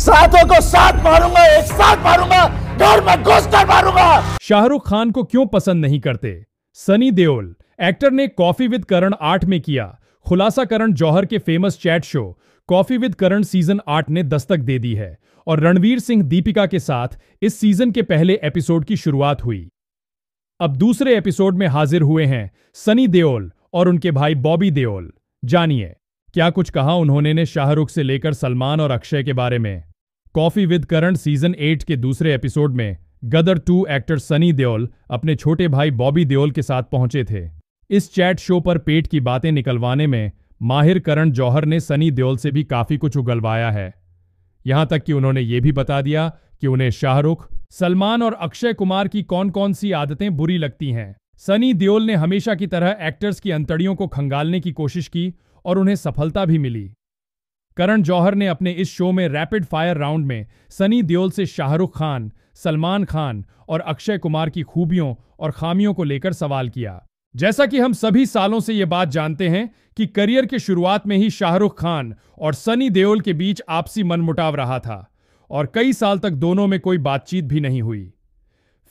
सातों को साथ मारूंगा एक साथ मारूंगा घर में घुस कर मारूंगा शाहरुख खान को क्यों पसंद नहीं करते सनी देओल एक्टर ने कॉफी विद करण आठ में किया खुलासा करण जौहर के famous chat show coffee with Karan season आठ ने दस्तक दे दी है और रणवीर सिंह दीपिका के साथ इस सीजन के पहले एपिसोड की शुरुआत हुई अब दूसरे एपिसोड में हाजिर हुए हैं सनी देओल और उनके भाई बॉबी देओल जानिए क्या कुछ कहा उन्होंने ने शाहरुख से लेकर सलमान और अक्षय के बारे में coffee with Karan season eight के दूसरे एपिसोड में गदर टू एक्टर सनी देओल अपने छोटे भाई बॉबी देओल के साथ पहुंचे थे इस चैट शो पर पेट की बातें निकलवाने में माहिर करण जौहर ने सनी देओल से भी काफी कुछ उगलवाया है यहां तक कि उन्होंने ये भी बता दिया कि उन्हें शाहरुख सलमान और अक्षय कुमार की कौन कौन सी आदतें बुरी लगती हैं सनी देओल ने हमेशा की तरह एक्टर्स की अंतड़ियों को खंगालने की कोशिश की और उन्हें सफलता भी मिली करण जौहर ने अपने इस शो में रैपिड फायर राउंड में सनी देओल से शाहरुख खान सलमान खान और अक्षय कुमार की खूबियों और खामियों को लेकर सवाल किया जैसा कि हम सभी सालों से ये बात जानते हैं कि करियर के शुरुआत में ही शाहरुख खान और सनी देओल के बीच आपसी मनमुटाव रहा था और कई साल तक दोनों में कोई बातचीत भी नहीं हुई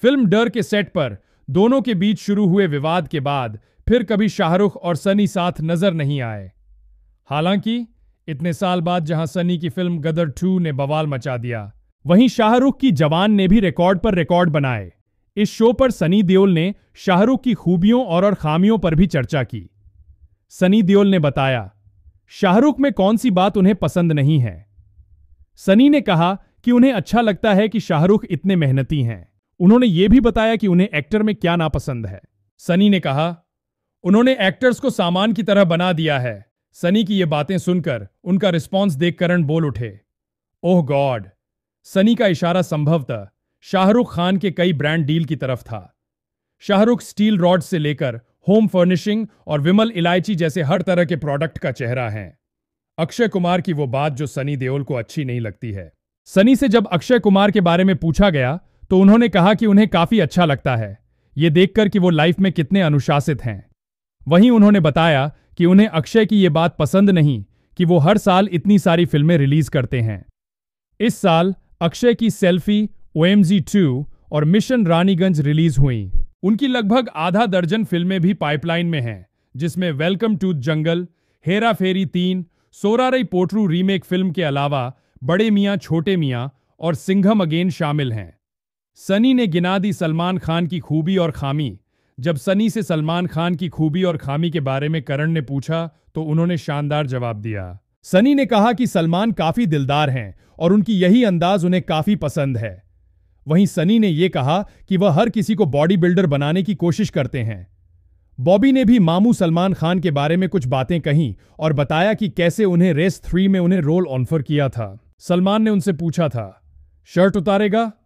फिल्म डर के सेट पर दोनों के बीच शुरू हुए विवाद के बाद फिर कभी शाहरुख और सनी साथ नजर नहीं आए हालांकि इतने साल बाद जहां सनी की फिल्म गदर टू ने बवाल मचा दिया वहीं शाहरुख की जवान ने भी रिकॉर्ड पर रिकॉर्ड बनाए इस शो पर सनी देओल ने शाहरुख की खूबियों और और खामियों पर भी चर्चा की सनी देओल ने बताया शाहरुख में कौन सी बात उन्हें पसंद नहीं है सनी ने कहा कि उन्हें अच्छा लगता है कि शाहरुख इतने मेहनती हैं उन्होंने यह भी बताया कि उन्हें एक्टर में क्या नापसंद है सनी ने कहा उन्होंने एक्टर्स को सामान की तरह बना दिया है सनी की ये बातें सुनकर उनका रिस्पॉन्स देख करण बोल उठे ओह गॉड सनी का इशारा संभवतः शाहरुख खान के कई ब्रांड डील की तरफ था शाहरुख स्टील रॉड से लेकर होम फर्निशिंग और विमल इलायची जैसे हर तरह के प्रोडक्ट का चेहरा है अक्षय कुमार की वो बात जो सनी देओल को अच्छी नहीं लगती है सनी से जब अक्षय कुमार के बारे में पूछा गया तो उन्होंने कहा कि उन्हें काफी अच्छा लगता है ये देखकर कि वो लाइफ में कितने अनुशासित हैं वहीं उन्होंने बताया कि उन्हें अक्षय की ये बात पसंद नहीं कि वो हर साल इतनी सारी फिल्में रिलीज करते हैं इस साल अक्षय की सेल्फी ओ एम और मिशन रानीगंज रिलीज हुई उनकी लगभग आधा दर्जन फिल्में भी पाइपलाइन में हैं जिसमें welcome to jungle Hera Pheri तीन सोरारई पोटरू रीमेक फिल्म के अलावा बड़े मियाँ छोटे मियाँ और सिंघम अगेन शामिल हैं सनी ने गिना दी सलमान खान की खूबी और खामी जब सनी से सलमान खान की खूबी और खामी के बारे में करण ने पूछा तो उन्होंने शानदार जवाब दिया सनी ने कहा कि सलमान काफी दिलदार हैं और उनकी यही अंदाज उन्हें काफी पसंद है वहीं सनी ने यह कहा कि वह हर किसी को बॉडी बिल्डर बनाने की कोशिश करते हैं बॉबी ने भी मामू सलमान खान के बारे में कुछ बातें कहीं और बताया कि कैसे उन्हें रेस थ्री में उन्हें रोल ऑनफर किया था सलमान ने उनसे पूछा था शर्ट उतारेगा